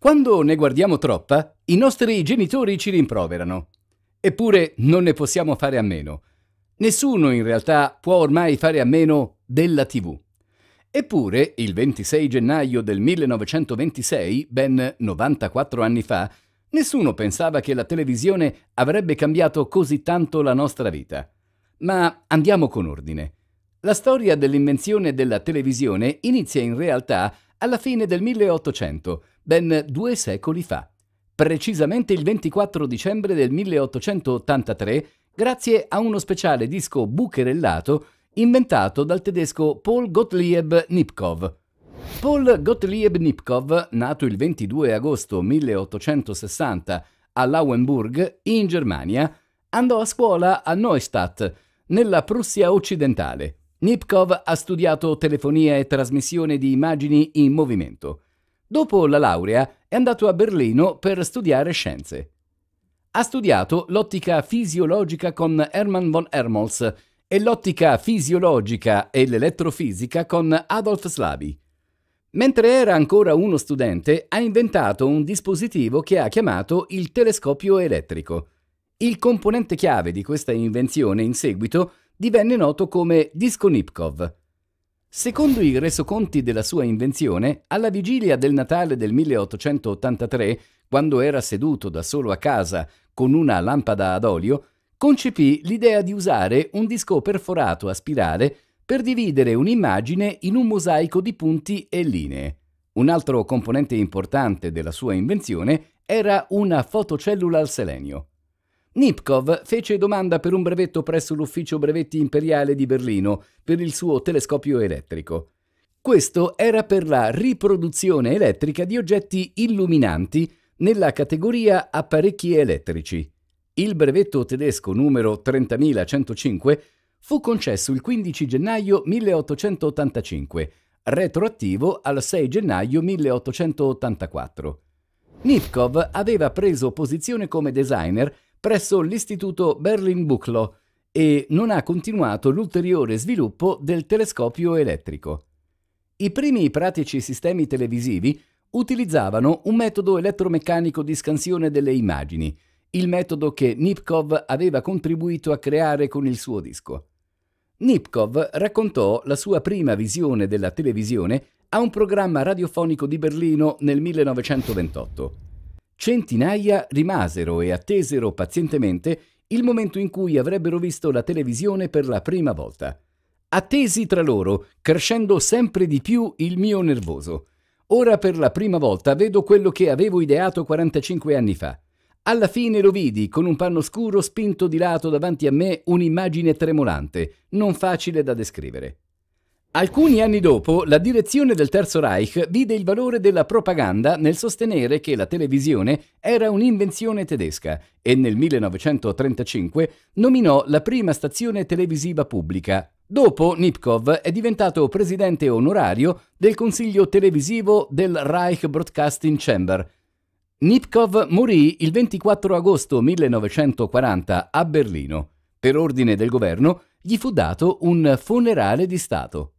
Quando ne guardiamo troppa, i nostri genitori ci rimproverano. Eppure non ne possiamo fare a meno. Nessuno in realtà può ormai fare a meno della TV. Eppure, il 26 gennaio del 1926, ben 94 anni fa, nessuno pensava che la televisione avrebbe cambiato così tanto la nostra vita. Ma andiamo con ordine. La storia dell'invenzione della televisione inizia in realtà alla fine del 1800, ben due secoli fa, precisamente il 24 dicembre del 1883, grazie a uno speciale disco bucherellato inventato dal tedesco Paul Gottlieb Nipkow. Paul Gottlieb Nipkow, nato il 22 agosto 1860 a Lauenburg, in Germania, andò a scuola a Neustadt, nella Prussia occidentale. Nipkow ha studiato telefonia e trasmissione di immagini in movimento. Dopo la laurea è andato a Berlino per studiare scienze. Ha studiato l'ottica fisiologica con Hermann von Hermols e l'ottica fisiologica e l'elettrofisica con Adolf Slaby. Mentre era ancora uno studente, ha inventato un dispositivo che ha chiamato il telescopio elettrico. Il componente chiave di questa invenzione in seguito divenne noto come disco Nipkow. Secondo i resoconti della sua invenzione, alla vigilia del Natale del 1883, quando era seduto da solo a casa con una lampada ad olio, concepì l'idea di usare un disco perforato a spirale per dividere un'immagine in un mosaico di punti e linee. Un altro componente importante della sua invenzione era una fotocellula al selenio. Nipkov fece domanda per un brevetto presso l'ufficio brevetti imperiale di Berlino per il suo telescopio elettrico. Questo era per la riproduzione elettrica di oggetti illuminanti nella categoria apparecchi elettrici. Il brevetto tedesco numero 30105 fu concesso il 15 gennaio 1885, retroattivo al 6 gennaio 1884. Nipkov aveva preso posizione come designer presso l'Istituto Berlin-Buchlo e non ha continuato l'ulteriore sviluppo del telescopio elettrico. I primi pratici sistemi televisivi utilizzavano un metodo elettromeccanico di scansione delle immagini, il metodo che Nipkov aveva contribuito a creare con il suo disco. Nipkov raccontò la sua prima visione della televisione a un programma radiofonico di Berlino nel 1928. Centinaia rimasero e attesero pazientemente il momento in cui avrebbero visto la televisione per la prima volta. Attesi tra loro, crescendo sempre di più il mio nervoso. Ora per la prima volta vedo quello che avevo ideato 45 anni fa. Alla fine lo vidi, con un panno scuro spinto di lato davanti a me, un'immagine tremolante, non facile da descrivere. Alcuni anni dopo, la direzione del Terzo Reich vide il valore della propaganda nel sostenere che la televisione era un'invenzione tedesca e nel 1935 nominò la prima stazione televisiva pubblica. Dopo Nipkov è diventato presidente onorario del consiglio televisivo del Reich Broadcasting Chamber. Nipkov morì il 24 agosto 1940 a Berlino. Per ordine del governo gli fu dato un funerale di Stato.